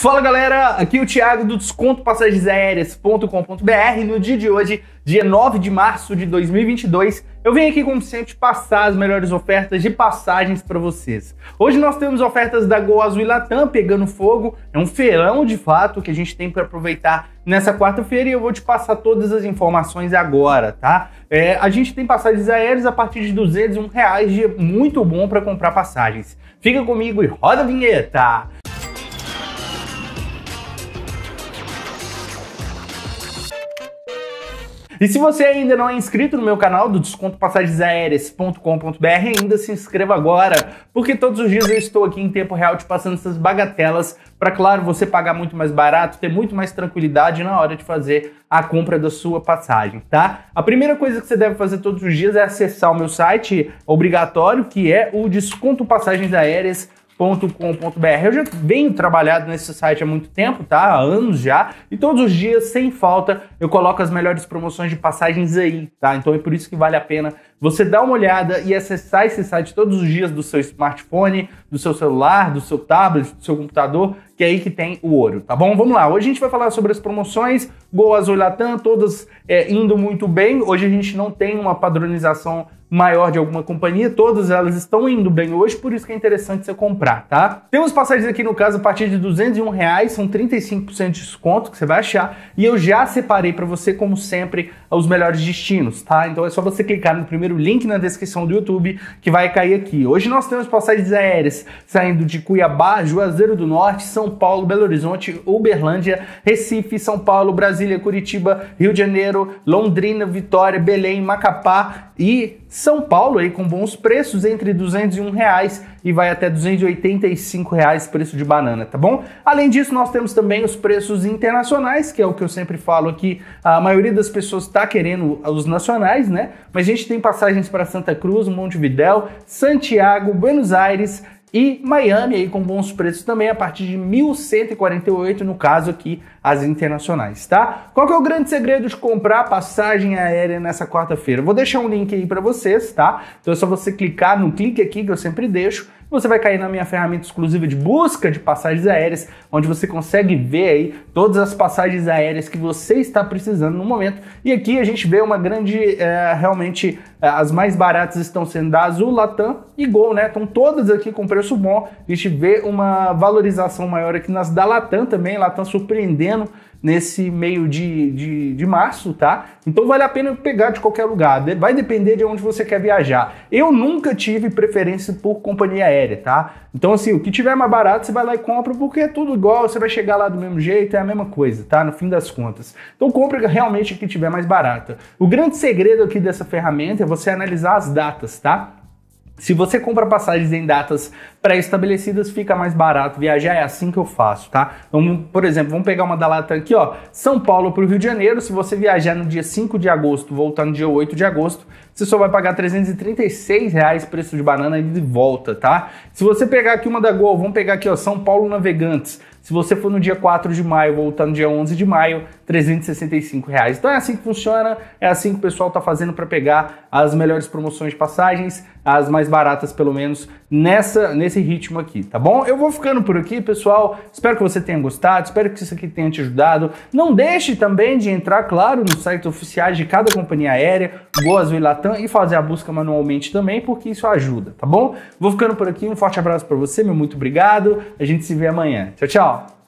Fala galera, aqui é o Thiago do descontopassagesaéreas.com.br. No dia de hoje, dia 9 de março de 2022, eu vim aqui como sempre passar as melhores ofertas de passagens para vocês. Hoje nós temos ofertas da Gol Azul e Latam pegando fogo, é um feirão de fato que a gente tem para aproveitar nessa quarta-feira e eu vou te passar todas as informações agora, tá? É, a gente tem passagens aéreas a partir de 201 reais, dia muito bom para comprar passagens. Fica comigo e roda a vinheta! E se você ainda não é inscrito no meu canal do Aéreas.com.br, ainda se inscreva agora, porque todos os dias eu estou aqui em tempo real te passando essas bagatelas para, claro, você pagar muito mais barato, ter muito mais tranquilidade na hora de fazer a compra da sua passagem, tá? A primeira coisa que você deve fazer todos os dias é acessar o meu site obrigatório, que é o desconto passagens aéreas com.br. Eu já venho trabalhado nesse site há muito tempo, tá? Há anos já. E todos os dias, sem falta, eu coloco as melhores promoções de passagens aí, tá? Então é por isso que vale a pena você dar uma olhada e acessar esse site todos os dias do seu smartphone, do seu celular, do seu tablet, do seu computador, que é aí que tem o ouro, tá bom? Vamos lá. Hoje a gente vai falar sobre as promoções Gol Azul Latam, todas é, indo muito bem. Hoje a gente não tem uma padronização maior de alguma companhia, todas elas estão indo bem hoje, por isso que é interessante você comprar, tá? Temos passagens aqui no caso a partir de 201 reais, são 35% de desconto que você vai achar, e eu já separei para você, como sempre, os melhores destinos, tá? Então é só você clicar no primeiro link na descrição do YouTube que vai cair aqui. Hoje nós temos passagens aéreas saindo de Cuiabá, Juazeiro do Norte, São Paulo, Belo Horizonte, Uberlândia, Recife, São Paulo, Brasil Brasília, Curitiba, Rio de Janeiro, Londrina, Vitória, Belém, Macapá e São Paulo aí com bons preços entre 201 reais e vai até 285 reais preço de banana, tá bom? Além disso, nós temos também os preços internacionais, que é o que eu sempre falo aqui. A maioria das pessoas está querendo os nacionais, né? Mas a gente tem passagens para Santa Cruz, Montevidéu, Santiago, Buenos Aires, e Miami aí com bons preços também a partir de 1148 no caso aqui as internacionais, tá? Qual que é o grande segredo de comprar passagem aérea nessa quarta-feira? Vou deixar um link aí para vocês, tá? Então é só você clicar no clique aqui que eu sempre deixo você vai cair na minha ferramenta exclusiva de busca de passagens aéreas, onde você consegue ver aí todas as passagens aéreas que você está precisando no momento. E aqui a gente vê uma grande, é, realmente, é, as mais baratas estão sendo da Azul, Latam e Gol, né? Estão todas aqui com preço bom. A gente vê uma valorização maior aqui nas da Latam também, Latam surpreendendo nesse meio de, de, de, março, tá? Então vale a pena pegar de qualquer lugar, vai depender de onde você quer viajar. Eu nunca tive preferência por companhia aérea, tá? Então, assim, o que tiver mais barato você vai lá e compra, porque é tudo igual, você vai chegar lá do mesmo jeito, é a mesma coisa, tá? No fim das contas. Então, compra realmente o que tiver mais barata. O grande segredo aqui dessa ferramenta é você analisar as datas, tá? Se você compra passagens em datas pré-estabelecidas, fica mais barato viajar, é assim que eu faço, tá? Então, por exemplo, vamos pegar uma da Latam aqui, ó, São Paulo para o Rio de Janeiro, se você viajar no dia 5 de agosto, voltar no dia 8 de agosto, você só vai pagar 336 reais preço de banana e de volta, tá? Se você pegar aqui uma da Gol, vamos pegar aqui, ó, São Paulo Navegantes, se você for no dia 4 de maio, voltar no dia 11 de maio, 365 reais. Então é assim que funciona, é assim que o pessoal está fazendo para pegar as melhores promoções de passagens, as mais baratas pelo menos, nessa, nesse ritmo aqui, tá bom? Eu vou ficando por aqui, pessoal. Espero que você tenha gostado, espero que isso aqui tenha te ajudado. Não deixe também de entrar, claro, nos sites oficiais de cada companhia aérea, Gol e Latam, e fazer a busca manualmente também, porque isso ajuda, tá bom? Vou ficando por aqui, um forte abraço para você, meu muito obrigado. A gente se vê amanhã. Tchau, tchau!